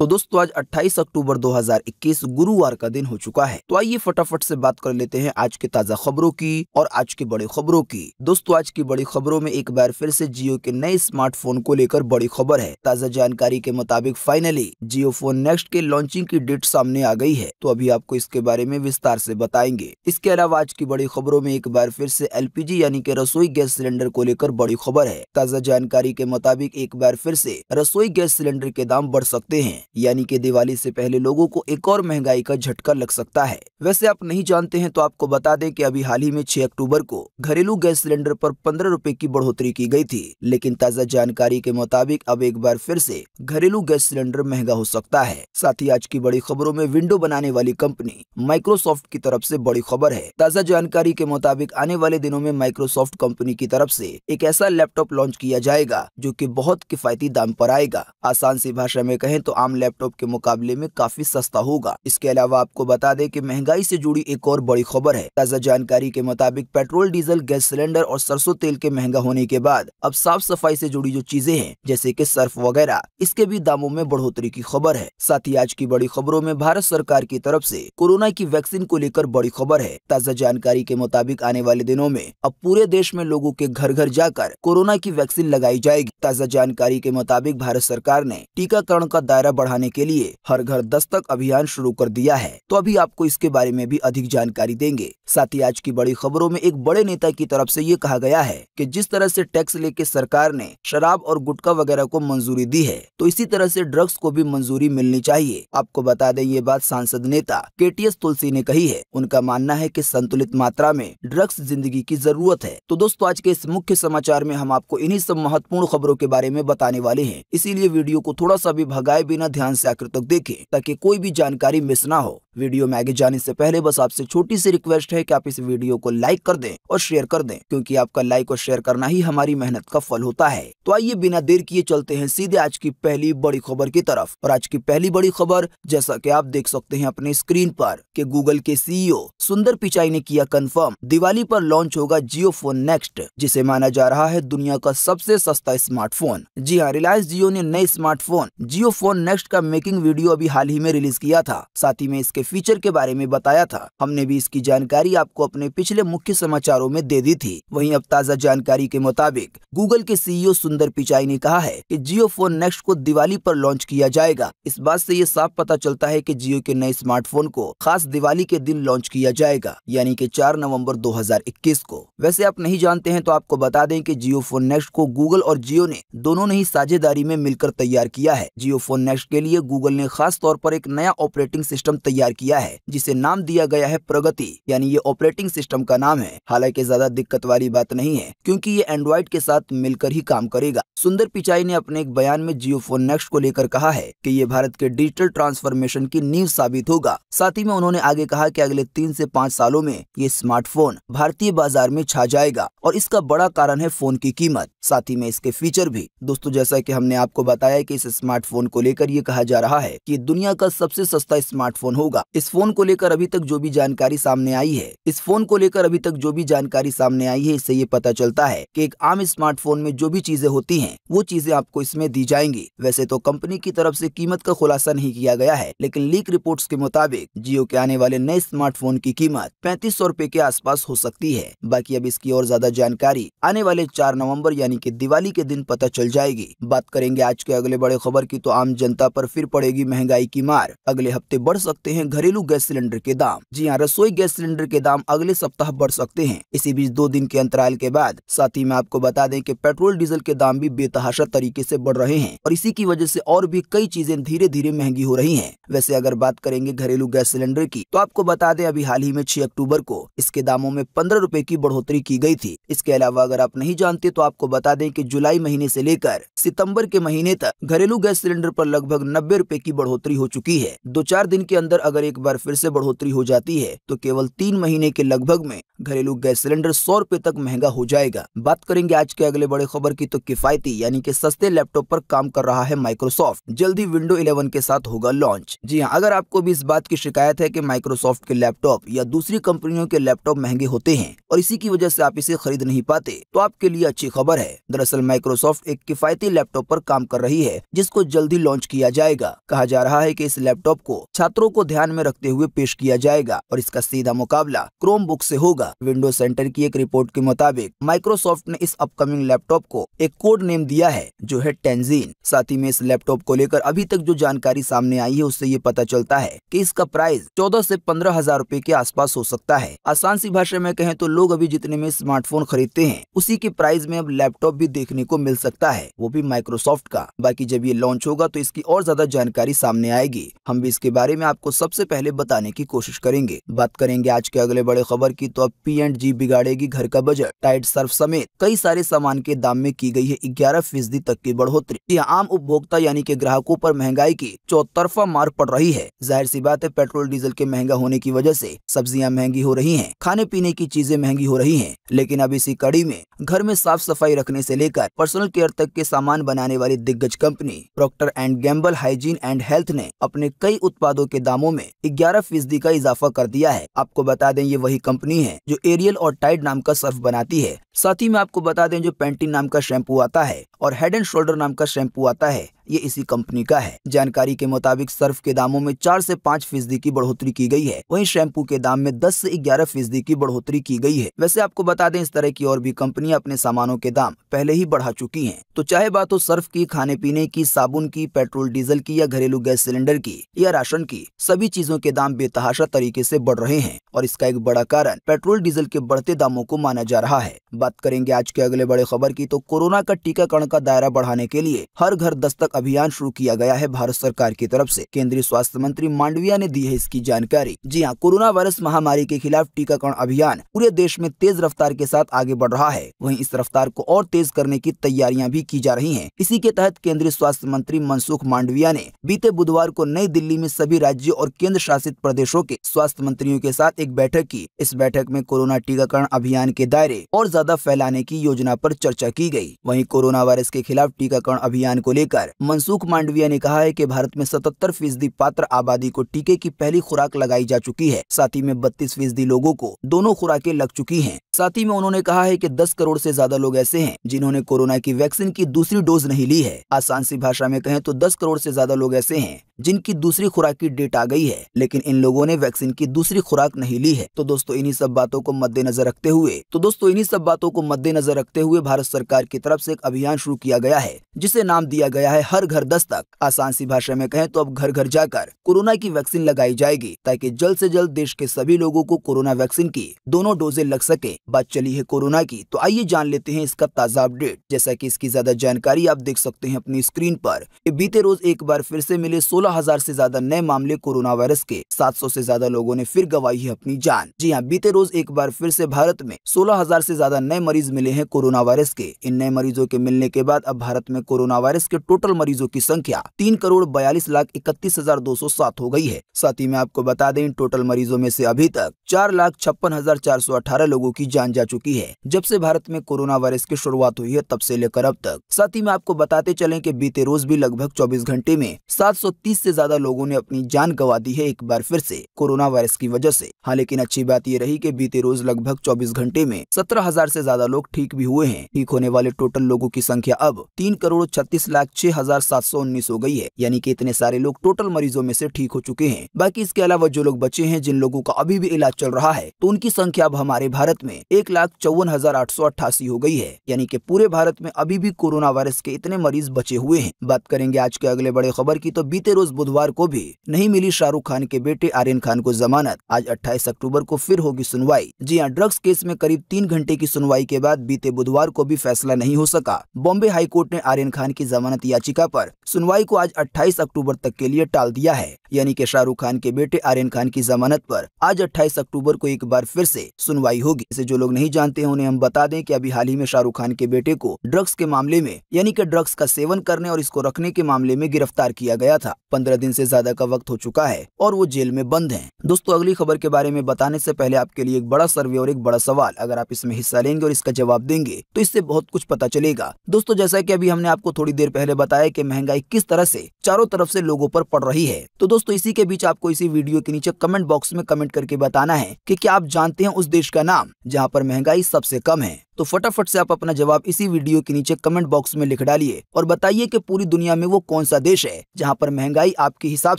तो दोस्तों आज 28 अक्टूबर 2021 गुरुवार का दिन हो चुका है तो आइए फटाफट से बात कर लेते हैं आज के ताजा खबरों की और आज की बड़ी खबरों की दोस्तों आज की बड़ी खबरों में एक बार फिर से जियो के नए स्मार्टफोन को लेकर बड़ी खबर है ताजा जानकारी के मुताबिक फाइनली जियो फोन नेक्स्ट के लॉन्चिंग की डेट सामने आ गई है तो अभी आपको इसके बारे में विस्तार ऐसी बताएंगे इसके अलावा आज की बड़ी खबरों में एक बार फिर ऐसी एल यानी के रसोई गैस सिलेंडर को लेकर बड़ी खबर है ताजा जानकारी के मुताबिक एक बार फिर ऐसी रसोई गैस सिलेंडर के दाम बढ़ सकते हैं यानी कि दिवाली से पहले लोगों को एक और महंगाई का झटका लग सकता है वैसे आप नहीं जानते हैं तो आपको बता दें कि अभी हाल ही में 6 अक्टूबर को घरेलू गैस सिलेंडर पर पंद्रह रूपए की बढ़ोतरी की गई थी लेकिन ताज़ा जानकारी के मुताबिक अब एक बार फिर से घरेलू गैस सिलेंडर महंगा हो सकता है साथ ही आज की बड़ी खबरों में विंडो बनाने वाली कंपनी माइक्रोसॉफ्ट की तरफ ऐसी बड़ी खबर है ताज़ा जानकारी के मुताबिक आने वाले दिनों में माइक्रोसॉफ्ट कंपनी की तरफ ऐसी एक ऐसा लैपटॉप लॉन्च किया जाएगा जो की बहुत किफायती दाम आरोप आएगा आसान सी भाषा में कहें तो आम लैपटॉप के मुकाबले में काफी सस्ता होगा इसके अलावा आपको बता दें कि महंगाई से जुड़ी एक और बड़ी खबर है ताजा जानकारी के मुताबिक पेट्रोल डीजल गैस सिलेंडर और सरसों तेल के महंगा होने के बाद अब साफ सफाई से जुड़ी जो चीजें हैं जैसे कि सर्फ वगैरह इसके भी दामों में बढ़ोतरी की खबर है साथ ही आज की बड़ी खबरों में भारत सरकार की तरफ ऐसी कोरोना की वैक्सीन को लेकर बड़ी खबर है ताजा जानकारी के मुताबिक आने वाले दिनों में अब पूरे देश में लोगो के घर घर जाकर कोरोना की वैक्सीन लगाई जाएगी ताजा जानकारी के मुताबिक भारत सरकार ने टीकाकरण का दायरा बढ़ाने बढ़ाने के लिए हर घर दस्तक अभियान शुरू कर दिया है तो अभी आपको इसके बारे में भी अधिक जानकारी देंगे साथ ही आज की बड़ी खबरों में एक बड़े नेता की तरफ से ये कहा गया है कि जिस तरह से टैक्स लेके सरकार ने शराब और गुटखा वगैरह को मंजूरी दी है तो इसी तरह से ड्रग्स को भी मंजूरी मिलनी चाहिए आपको बता दें ये बात सांसद नेता के टी एस तुलसी ने कही है उनका मानना है की संतुलित मात्रा में ड्रग्स जिंदगी की जरूरत है तो दोस्तों आज के इस मुख्य समाचार में हम आपको इन्हीं सब महत्वपूर्ण खबरों के बारे में बताने वाले हैं इसीलिए वीडियो को थोड़ा सा भी भगाए बिना ध्यान ध्यान से आकृतक तक देखें ताकि कोई भी जानकारी मिस ना हो वीडियो में आगे जाने से पहले बस आपसे छोटी सी रिक्वेस्ट है कि आप इस वीडियो को लाइक कर दें और शेयर कर दें क्योंकि आपका लाइक और शेयर करना ही हमारी मेहनत का फल होता है तो आइए बिना देर किए चलते हैं सीधे आज की पहली बड़ी खबर की तरफ और आज की पहली बड़ी खबर जैसा की आप देख सकते हैं अपने स्क्रीन पर कि गूगल के सीईओ सुंदर पिचाई ने किया कंफर्म दिवाली पर लॉन्च होगा जियो फोन नेक्स्ट जिसे माना जा रहा है दुनिया का सबसे सस्ता स्मार्टफोन जी हाँ रिलायंस जियो ने नए स्मार्टफोन जियो फोन नेक्स्ट का मेकिंग वीडियो अभी हाल ही में रिलीज किया था साथ ही में इसके फीचर के बारे में बताया था हमने भी इसकी जानकारी आपको अपने पिछले मुख्य समाचारों में दे दी थी वहीं अब ताजा जानकारी के मुताबिक गूगल के सीईओ e सुंदर पिचाई ने कहा है कि जियो फोन नेक्स्ट को दिवाली पर लॉन्च किया जाएगा इस बात से ये साफ पता चलता है कि जियो के नए स्मार्टफोन को खास दिवाली के दिन लॉन्च किया जाएगा यानी कि 4 नवंबर 2021 को वैसे आप नहीं जानते हैं तो आपको बता दें कि जियो फोन नेक्स्ट को गूगल और जियो ने दोनों ने ही साझेदारी में मिलकर तैयार किया है जियो फोन नेक्स्ट के लिए गूगल ने खास तौर पर एक नया ऑपरेटिंग सिस्टम तैयार किया है जिसे नाम दिया गया है प्रगति यानी ये ऑपरेटिंग सिस्टम का नाम है हालांकि ज्यादा दिक्कत वाली बात नहीं है क्योंकि ये एंड्रॉइड के साथ मिलकर ही काम करेगा सुंदर पिचाई ने अपने एक बयान में जियो फोन नेक्स्ट को लेकर कहा है कि ये भारत के डिजिटल ट्रांसफॉर्मेशन की नींव साबित होगा साथ ही में उन्होंने आगे कहा की अगले तीन ऐसी पाँच सालों में ये स्मार्टफोन भारतीय बाजार में छा जाएगा और इसका बड़ा कारण है फोन की कीमत साथ ही में इसके फीचर भी दोस्तों जैसा कि हमने आपको बताया कि इस स्मार्टफोन को लेकर ये कहा जा रहा है कि दुनिया का सबसे सस्ता स्मार्टफोन होगा इस फोन को लेकर अभी तक जो भी जानकारी सामने आई है इस फोन को लेकर अभी तक जो भी जानकारी सामने आई है इससे ये पता चलता है कि एक आम स्मार्टफोन में जो भी चीजें होती हैं वो चीजें आपको इसमें दी जाएंगी वैसे तो कंपनी की तरफ से कीमत का खुलासा नहीं किया गया है लेकिन लीक रिपोर्ट के मुताबिक जियो के आने वाले नए स्मार्टफोन की कीमत पैंतीस सौ के आस हो सकती है बाकी अब इसकी और ज्यादा जानकारी आने वाले चार नवम्बर यानी की दिवाली के दिन पता चल जाएगी बात करेंगे आज के अगले बड़े खबर की तो आम जनता पर फिर पड़ेगी महंगाई की मार अगले हफ्ते बढ़ सकते हैं घरेलू गैस सिलेंडर के दाम जी हाँ रसोई गैस सिलेंडर के दाम अगले सप्ताह बढ़ सकते हैं इसी बीच दो दिन के अंतराल के बाद साथ ही में आपको बता दें कि पेट्रोल डीजल के दाम भी बेतहाशा तरीके से बढ़ रहे हैं और इसी की वजह से और भी कई चीजें धीरे धीरे महंगी हो रही है वैसे अगर बात करेंगे घरेलू गैस सिलेंडर की तो आपको बता दें अभी हाल ही में छह अक्टूबर को इसके दामों में पंद्रह रूपए की बढ़ोतरी की गयी थी इसके अलावा अगर आप नहीं जानते तो आपको बता दें की जुलाई महीने ऐसी लेकर सितम्बर के महीने तक घरेलू गैस सिलेंडर आरोप लगभग नब्बे रूपए की बढ़ोतरी हो चुकी है दो चार दिन के अंदर अगर अगर एक बार फिर से बढ़ोतरी हो जाती है तो केवल तीन महीने के लगभग में घरेलू गैस सिलेंडर सौ रूपए तक महंगा हो जाएगा बात करेंगे आज के अगले बड़े खबर की तो किफायती यानी कि सस्ते लैपटॉप पर काम कर रहा है माइक्रोसॉफ्ट जल्द ही विंडो इलेवन के साथ होगा लॉन्च जी हाँ अगर आपको भी इस बात की शिकायत है की माइक्रोसॉफ्ट के लैपटॉप या दूसरी कंपनियों के लैपटॉप महंगे होते हैं और इसी की वजह ऐसी आप इसे खरीद नहीं पाते तो आपके लिए अच्छी खबर है दरअसल माइक्रोसॉफ्ट एक किफायती लैपटॉप आरोप काम कर रही है जिसको जल्दी लॉन्च किया जाएगा कहा जा रहा है की इस लैपटॉप को छात्रों को ध्यान में रखते हुए पेश किया जाएगा और इसका सीधा मुकाबला क्रोम बुक से होगा विंडो सेंटर की एक रिपोर्ट के मुताबिक माइक्रोसॉफ्ट ने इस अपकमिंग लैपटॉप को एक कोड नेम दिया है जो है टेंजीन साथ ही में इस लैपटॉप को लेकर अभी तक जो जानकारी सामने आई है उससे ये पता चलता है की इसका प्राइस चौदह ऐसी पंद्रह हजार रूपए के आस हो सकता है आसान सी भाषा में कहें तो लोग अभी जितने में स्मार्टफोन खरीदते हैं उसी के प्राइस में अब लैपटॉप भी देखने को मिल सकता है वो भी माइक्रोसॉफ्ट का बाकी जब ये लॉन्च होगा तो इसकी और ज्यादा जानकारी सामने आएगी हम भी इसके बारे में आपको सबसे पहले बताने की कोशिश करेंगे बात करेंगे आज के अगले बड़े खबर की तो अब पी एंड जी बिगाड़ेगी घर का बजट टाइट सर्फ समेत कई सारे सामान के दाम में की गई है ग्यारह फीसदी तक की बढ़ोतरी यह आम उपभोक्ता यानी कि ग्राहकों पर महंगाई की चौतरफा मार पड़ रही है जाहिर सी बात है पेट्रोल डीजल के महंगा होने की वजह से सब्जियां महंगी हो रही हैं, खाने पीने की चीजें महंगी हो रही हैं, लेकिन अब इसी कड़ी में घर में साफ सफाई रखने से लेकर पर्सनल केयर तक के सामान बनाने वाली दिग्गज company Procter and Gamble hygiene and health ने अपने कई उत्पादों के दामों में ग्यारह फीसदी का इजाफा कर दिया है आपको बता दें ये वही कंपनी है जो एरियल और टाइड नाम का सर्फ बनाती है साथ ही में आपको बता दें जो पेंटिन नाम का शैम्पू आता है और हेड एंड शोल्डर नाम का शैम्पू आता है ये इसी कंपनी का है जानकारी के मुताबिक सर्फ के दामों में चार से पाँच फीसदी की बढ़ोतरी की गई है वहीं शैम्पू के दाम में दस से ग्यारह फीसदी की बढ़ोतरी की गई है वैसे आपको बता दें इस तरह की और भी कंपनियां अपने सामानों के दाम पहले ही बढ़ा चुकी है तो चाहे बात हो सर्फ की खाने पीने की साबुन की पेट्रोल डीजल की या घरेलू गैस सिलेंडर की या राशन की सभी चीजों के दाम बेतहाशा तरीके ऐसी बढ़ रहे हैं और इसका एक बड़ा कारण पेट्रोल डीजल के बढ़ते दामों को माना जा रहा है बात करेंगे आज के अगले बड़े खबर की तो कोरोना का टीकाकरण का दायरा बढ़ाने के लिए हर घर दस्तक अभियान शुरू किया गया है भारत सरकार की तरफ से केंद्रीय स्वास्थ्य मंत्री मांडविया ने दी है इसकी जानकारी जी हाँ कोरोना वायरस महामारी के खिलाफ टीकाकरण अभियान पूरे देश में तेज रफ्तार के साथ आगे बढ़ रहा है वहीं इस रफ्तार को और तेज करने की तैयारियां भी की जा रही हैं इसी के तहत केंद्रीय स्वास्थ्य मंत्री मनसुख मांडविया ने बीते बुधवार को नई दिल्ली में सभी राज्यों और केंद्र शासित प्रदेशों के स्वास्थ्य मंत्रियों के साथ एक बैठक की इस बैठक में कोरोना टीकाकरण अभियान के दायरे और ज्यादा फैलाने की योजना आरोप चर्चा की गयी वही कोरोना वायरस के खिलाफ टीकाकरण अभियान को लेकर मनसुख मांडविया ने कहा है कि भारत में 77 फीसदी पात्र आबादी को टीके की पहली खुराक लगाई जा चुकी है साथ ही में बत्तीस फीसदी लोगों को दोनों खुराकें लग चुकी हैं साथ ही में उन्होंने कहा है कि 10 करोड़ से ज्यादा लोग ऐसे हैं जिन्होंने कोरोना की वैक्सीन की दूसरी डोज नहीं ली है आसान सी भाषा में कहें तो 10 करोड़ से ज्यादा लोग ऐसे हैं जिनकी दूसरी खुराक की डेट आ गई है लेकिन इन लोगों ने वैक्सीन की दूसरी खुराक नहीं ली है तो दोस्तों इन्हीं सब बातों को मद्देनजर रखते हुए तो दोस्तों इन्हीं सब बातों को मद्देनजर रखते हुए भारत सरकार की तरफ ऐसी एक अभियान शुरू किया गया है जिसे नाम दिया गया है हर घर दस तक आसान सी भाषा में कहें तो अब घर घर जाकर कोरोना की वैक्सीन लगाई जाएगी ताकि जल्द से जल्द देश के सभी लोगों को कोरोना वैक्सीन की दोनों डोजे लग सके बात चली है कोरोना की तो आइए जान लेते हैं इसका ताजा अपडेट जैसा की इसकी ज्यादा जानकारी आप देख सकते हैं अपनी स्क्रीन आरोप बीते रोज एक बार फिर ऐसी मिले सोलह हजार ज्यादा नए मामले कोरोना वायरस के सात सौ ज्यादा लोगो ने फिर गवाई है अपनी जान जी हाँ बीते रोज एक बार फिर से भारत में सोलह हजार से ज्यादा नए मरीज मिले हैं कोरोना वायरस के इन नए मरीजों के मिलने के बाद अब भारत में कोरोना वायरस के टोटल मरीजों की संख्या तीन करोड़ बयालीस लाख इकतीस हजार दो सौ सात हो गई है साथ ही में आपको बता दें टोटल मरीजों में से अभी तक चार लाख छप्पन हजार चार सौ अठारह लोगों की जान जा चुकी है जब से भारत में कोरोना वायरस की शुरुआत हुई है तब से लेकर अब तक साथ ही में आपको बताते चले की बीते रोज भी लगभग चौबीस घंटे में सात सौ तीस ऐसी ज्यादा लोगो ने अपनी जान गवा दी है एक बार फिर ऐसी कोरोना वायरस की वजह ऐसी हाँ लेकिन अच्छी बात ये रही की बीते रोज लगभग चौबीस घंटे में सत्रह हजार ऐसी ज्यादा लोग ठीक भी हुए हैं ठीक होने वाले टोटल लोगों की संख्या अब तीन करोड़ छत्तीस लाख छह हजार हो गई है यानी कि इतने सारे लोग टोटल मरीजों में से ठीक हो चुके हैं बाकी इसके अलावा जो लोग बचे हैं जिन लोगों का अभी भी इलाज चल रहा है तो उनकी संख्या अब हमारे भारत में एक लाख चौवन हजार आठ सौ अट्ठासी हो गई है यानी कि पूरे भारत में अभी भी कोरोना वायरस के इतने मरीज बचे हुए हैं बात करेंगे आज के अगले बड़े खबर की तो बीते रोज बुधवार को भी नहीं मिली शाहरुख खान के बेटे आर्यन खान को जमानत आज अट्ठाईस अक्टूबर को फिर होगी सुनवाई जी हाँ ड्रग्स केस में करीब तीन घंटे की सुनवाई के बाद बीते बुधवार को भी फैसला नहीं हो सका बॉम्बे हाईकोर्ट ने आर्यन खान की जमानत याचिका याचिका पर सुनवाई को आज 28 अक्टूबर तक के लिए टाल दिया है यानी कि शाहरुख खान के बेटे आर्यन खान की जमानत पर आज 28 अक्टूबर को एक बार फिर से सुनवाई होगी इसे जो लोग नहीं जानते हैं उन्हें हम बता दें कि अभी हाल ही में शाहरुख खान के बेटे को ड्रग्स के मामले में यानी कि ड्रग्स का सेवन करने और इसको रखने के मामले में गिरफ्तार किया गया था पंद्रह दिन ऐसी ज्यादा का वक्त हो चुका है और वो जेल में बंद है दोस्तों अगली खबर के बारे में बताने ऐसी पहले आपके लिए एक बड़ा सर्वे और एक बड़ा सवाल अगर आप इसमें हिस्सा लेंगे और इसका जवाब देंगे तो इससे बहुत कुछ पता चलेगा दोस्तों जैसा की अभी हमने आपको थोड़ी देर पहले बताया है कि महंगाई किस तरह से चारों तरफ से लोगों पर पड़ रही है तो दोस्तों इसी के बीच आपको इसी वीडियो के नीचे कमेंट बॉक्स में कमेंट करके बताना है कि क्या आप जानते हैं उस देश का नाम जहाँ पर महंगाई सबसे कम है तो फटाफट से आप अपना जवाब इसी वीडियो के नीचे कमेंट बॉक्स में लिख डालिए और बताइए की पूरी दुनिया में वो कौन सा देश है जहाँ पर महंगाई आपके हिसाब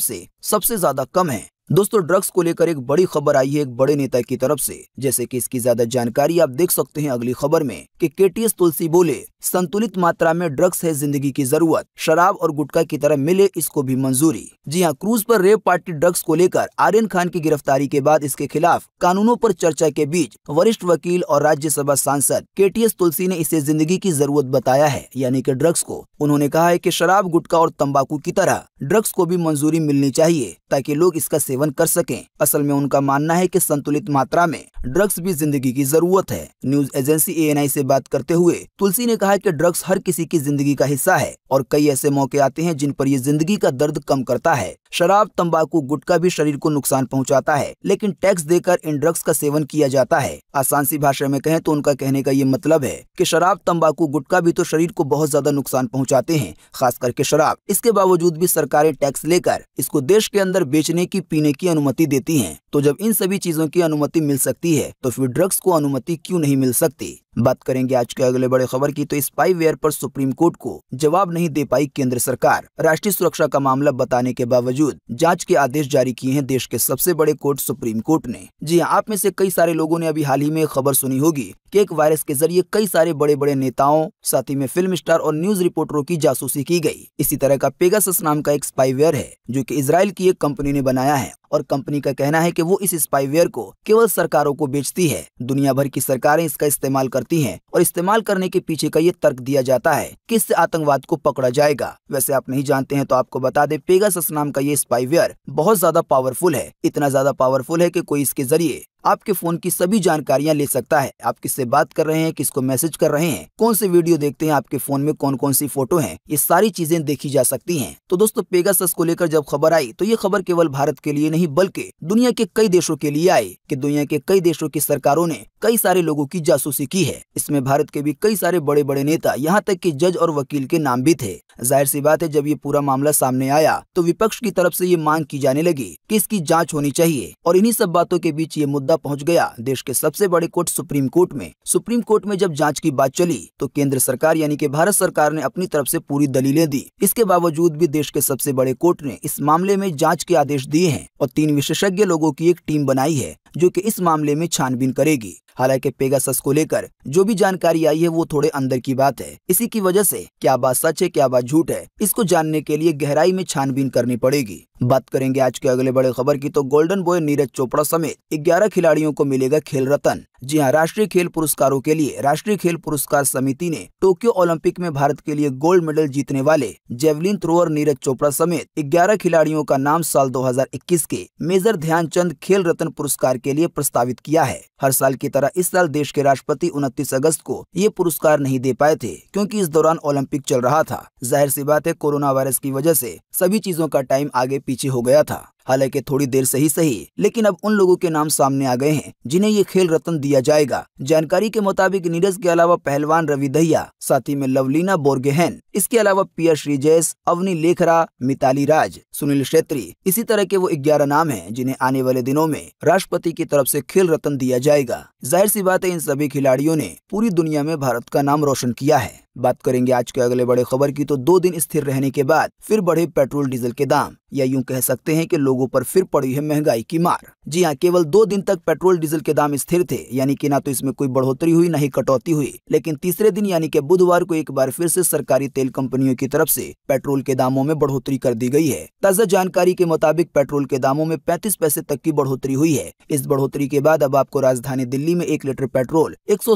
ऐसी सबसे ज्यादा कम है दोस्तों ड्रग्स को लेकर एक बड़ी खबर आई है एक बड़े नेता की तरफ से जैसे कि इसकी ज्यादा जानकारी आप देख सकते हैं अगली खबर में कि केटीएस तुलसी बोले संतुलित मात्रा में ड्रग्स है जिंदगी की जरूरत शराब और गुटखा की तरह मिले इसको भी मंजूरी जी हाँ क्रूज पर रेप पार्टी ड्रग्स को लेकर आर्यन खान की गिरफ्तारी के बाद इसके खिलाफ कानूनों पर चर्चा के बीच वरिष्ठ वकील और राज्यसभा सांसद के टी एस तुलसी ने इसे जिंदगी की जरूरत बताया है यानी की ड्रग्स को उन्होंने कहा है की शराब गुटखा और तम्बाकू की तरह ड्रग्स को भी मंजूरी मिलनी चाहिए ताकि लोग इसका सेवन कर सके असल में उनका मानना है की संतुलित मात्रा में ड्रग्स भी जिंदगी की जरूरत है न्यूज एजेंसी ए एन बात करते हुए तुलसी ने कहा कहा है कि ड्रग्स हर किसी की जिंदगी का हिस्सा है और कई ऐसे मौके आते हैं जिन पर ये जिंदगी का दर्द कम करता है शराब तंबाकू गुटखा भी शरीर को नुकसान पहुंचाता है लेकिन टैक्स देकर इन ड्रग्स का सेवन किया जाता है आसान सी भाषा में कहें तो उनका कहने का ये मतलब है कि शराब तंबाकू गुटखा भी तो शरीर को बहुत ज्यादा नुकसान पहुंचाते हैं खास करके शराब इसके बावजूद भी सरकारें टैक्स लेकर इसको देश के अंदर बेचने की पीने की अनुमति देती है तो जब इन सभी चीजों की अनुमति मिल सकती है तो फिर ड्रग्स को अनुमति क्यूँ नहीं मिल सकती बात करेंगे आज के अगले बड़े खबर की तो वेयर आरोप सुप्रीम कोर्ट को जवाब नहीं दे पाई केंद्र सरकार राष्ट्रीय सुरक्षा का मामला बताने के बावजूद बावजूद जांच के आदेश जारी किए हैं देश के सबसे बड़े कोर्ट सुप्रीम कोर्ट ने जी हाँ आप में से कई सारे लोगों ने अभी हाल ही में खबर सुनी होगी कि एक वायरस के जरिए कई सारे बड़े बड़े नेताओं साथ ही में फिल्म स्टार और न्यूज रिपोर्टरों की जासूसी की गयी इसी तरह का पेगासस नाम का एक स्पाईवेयर है जो की इसराइल की एक कंपनी ने बनाया है और कंपनी का कहना है कि वो इस स्पाईवेयर को केवल सरकारों को बेचती है दुनिया भर की सरकारें इसका इस्तेमाल करती हैं और इस्तेमाल करने के पीछे का ये तर्क दिया जाता है कि इससे आतंकवाद को पकड़ा जाएगा वैसे आप नहीं जानते हैं तो आपको बता दें पेगासस नाम का ये स्पाईवेयर बहुत ज्यादा पावरफुल है इतना ज्यादा पावरफुल है की कोई इसके जरिए आपके फोन की सभी जानकारियां ले सकता है आप किससे बात कर रहे हैं किसको मैसेज कर रहे हैं कौन से वीडियो देखते हैं आपके फोन में कौन कौन सी फोटो है ये सारी चीजें देखी जा सकती है तो दोस्तों पेगासस को लेकर जब खबर आई तो ये खबर केवल भारत के लिए नहीं बल्कि दुनिया के कई देशों के लिए आई की दुनिया के कई देशों की सरकारों ने कई सारे लोगों की जासूसी की है इसमें भारत के भी कई सारे बड़े बड़े नेता यहाँ तक की जज और वकील के नाम भी थे जाहिर सी बात है जब ये पूरा मामला सामने आया तो विपक्ष की तरफ से ये मांग की जाने लगी कि इसकी जांच होनी चाहिए और इन्हीं सब बातों के बीच ये मुद्दा पहुंच गया देश के सबसे बड़े कोर्ट सुप्रीम कोर्ट में सुप्रीम कोर्ट में जब जांच की बात चली तो केंद्र सरकार यानी कि भारत सरकार ने अपनी तरफ से पूरी दलीलें दी इसके बावजूद भी देश के सबसे बड़े कोर्ट ने इस मामले में जाँच के आदेश दिए हैं और तीन विशेषज्ञ लोगों की एक टीम बनाई है जो कि इस मामले में छानबीन करेगी हालांकि पेगासस को लेकर जो भी जानकारी आई है वो थोड़े अंदर की बात है इसी की वजह से क्या बात सच है क्या बात झूठ है इसको जानने के लिए गहराई में छानबीन करनी पड़ेगी बात करेंगे आज के अगले बड़े खबर की तो गोल्डन बॉय नीरज चोपड़ा समेत 11 खिलाड़ियों को मिलेगा खेल रतन जी हाँ राष्ट्रीय खेल पुरस्कारों के लिए राष्ट्रीय खेल पुरस्कार समिति ने टोक्यो ओलंपिक में भारत के लिए गोल्ड मेडल जीतने वाले जेवलिन थ्रोअर नीरज चोपड़ा समेत 11 खिलाड़ियों का नाम साल 2021 के मेजर ध्यानचंद खेल रत्न पुरस्कार के लिए प्रस्तावित किया है हर साल की तरह इस साल देश के राष्ट्रपति उनतीस अगस्त को ये पुरस्कार नहीं दे पाए थे क्यूँकी इस दौरान ओलंपिक चल रहा था जाहिर सी बात है कोरोना वायरस की वजह ऐसी सभी चीजों का टाइम आगे पीछे हो गया था हालांकि थोड़ी देर से ही सही लेकिन अब उन लोगों के नाम सामने आ गए हैं जिन्हें ये खेल रत्न दिया जाएगा जानकारी के मुताबिक नीरज के अलावा पहलवान रवि दहिया साथ ही में लवलीना बोर्गेहन इसके अलावा पियर श्रीजेश अवनी लेखरा मिताली राज सुनील क्षेत्री इसी तरह के वो ग्यारह नाम है जिन्हें आने वाले दिनों में राष्ट्रपति की तरफ ऐसी खेल रत्न दिया जाएगा जाहिर सी बात है इन सभी खिलाड़ियों ने पूरी दुनिया में भारत का नाम रोशन किया है बात करेंगे आज के अगले बड़े खबर की तो दो दिन स्थिर रहने के बाद फिर बढ़े पेट्रोल डीजल के दाम या यूं कह सकते हैं कि लोगों पर फिर पड़ी है महंगाई की मार जी हाँ केवल दो दिन तक पेट्रोल डीजल के दाम स्थिर थे यानी कि ना तो इसमें कोई बढ़ोतरी हुई न ही कटौती हुई लेकिन तीसरे दिन यानी कि बुधवार को एक बार फिर से सरकारी तेल कंपनियों की तरफ से पेट्रोल के दामों में बढ़ोतरी कर दी गई है ताजा जानकारी के मुताबिक पेट्रोल के दामों में पैंतीस पैसे तक की बढ़ोतरी हुई है इस बढ़ोतरी के बाद अब आपको राजधानी दिल्ली में एक लीटर पेट्रोल एक सौ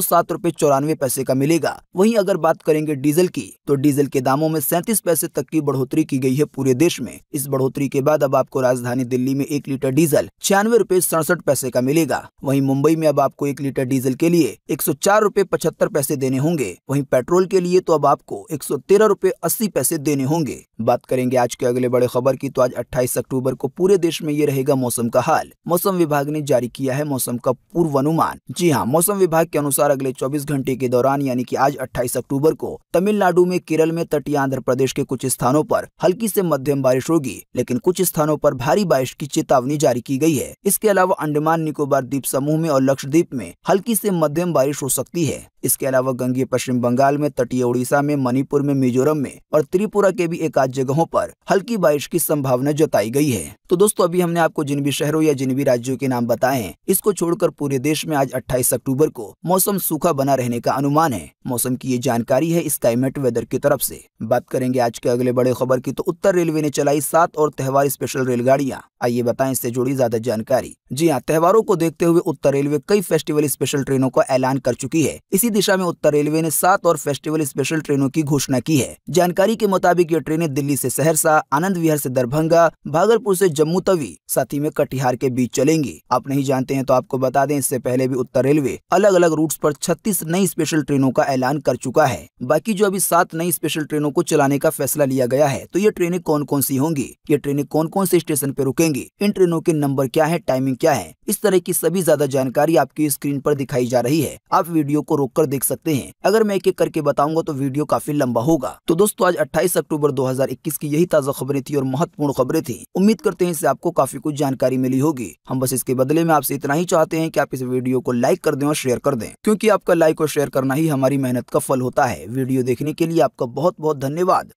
चौरानवे पैसे का मिलेगा वही अगर बात करेंगे डीजल की तो डीजल के दामों में सैंतीस पैसे तक की बढ़ोतरी की गई है पूरे देश में इस बढ़ोतरी के बाद अब आपको राजधानी दिल्ली में एक लीटर डीजल छियानवे रूपए सड़सठ पैसे का मिलेगा वही मुंबई में अब आपको एक लीटर डीजल के लिए एक सौ चार रूपए पचहत्तर पैसे देने होंगे वही पेट्रोल के लिए तो अब आपको एक सौ तेरह रूपए अस्सी पैसे देने होंगे बात करेंगे आज के अगले बड़े खबर की तो आज अट्ठाईस अक्टूबर को पूरे देश में ये रहेगा मौसम का हाल मौसम विभाग ने जारी किया है मौसम का पूर्वानुमान जी हाँ मौसम विभाग के अनुसार अगले चौबीस घंटे के दौरान यानी कि आज अट्ठाईस अक्टूबर को तमिलनाडु में केरल में तटीय आंध्र प्रदेश के कुछ स्थानों पर हल्की से मध्यम बारिश होगी लेकिन कुछ स्थानों पर भारी बारिश की चेतावनी जारी की गई है इसके अलावा अंडमान निकोबार द्वीप समूह में और लक्षद्वीप में हल्की से मध्यम बारिश हो सकती है इसके अलावा गंगे पश्चिम बंगाल में तटीय उड़ीसा में मणिपुर में मिजोरम में और त्रिपुरा के भी एक आध जगहों पर हल्की बारिश की संभावना जताई गई है तो दोस्तों अभी हमने आपको जिन भी शहरों या जिन भी राज्यों के नाम बताए हैं इसको छोड़कर पूरे देश में आज अट्ठाईस अक्टूबर को मौसम सूखा बना रहने का अनुमान है मौसम की ये जानकारी है स्काईमेट वेदर की तरफ ऐसी बात करेंगे आज के अगले बड़े खबर की तो उत्तर रेलवे ने चलाई सात और त्यौहार स्पेशल रेलगाड़ियाँ आइए बताए इससे जुड़ी ज्यादा जानकारी जी हाँ त्यौहारों को देखते हुए उत्तर रेलवे कई फेस्टिवल स्पेशल ट्रेनों का ऐलान कर चुकी है इसी दिशा में उत्तर रेलवे ने सात और फेस्टिवल स्पेशल ट्रेनों की घोषणा की है जानकारी के मुताबिक ये ट्रेनें दिल्ली से सहरसा आनंद विहार से दरभंगा भागलपुर से जम्मू तवी साथ ही में कटिहार के बीच चलेंगी आप नहीं जानते हैं तो आपको बता दें इससे पहले भी उत्तर रेलवे अलग अलग रूट आरोप छत्तीस नई स्पेशल ट्रेनों का ऐलान कर चुका है बाकी जो अभी सात नई स्पेशल ट्रेनों को चलाने का फैसला लिया गया है तो ये ट्रेनें कौन कौन सी होंगी ये ट्रेनें कौन कौन से स्टेशन पे रुकेंगी इन ट्रेनों के नंबर क्या है टाइमिंग क्या है इस तरह की सभी ज्यादा जानकारी आपकी स्क्रीन पर दिखाई जा रही है आप वीडियो को रोककर पर देख सकते हैं अगर मैं एक एक करके बताऊंगा तो वीडियो काफी लंबा होगा तो दोस्तों आज 28 अक्टूबर 2021 की यही ताज़ा खबरें थी और महत्वपूर्ण खबरें थी उम्मीद करते हैं इससे आपको काफी कुछ जानकारी मिली होगी हम बस इसके बदले में आपसे इतना ही चाहते हैं की आप इस वीडियो को लाइक कर दें और शेयर कर दें क्यूँकी आपका लाइक और शेयर करना ही हमारी मेहनत का फल होता है वीडियो देखने के लिए आपका बहुत बहुत धन्यवाद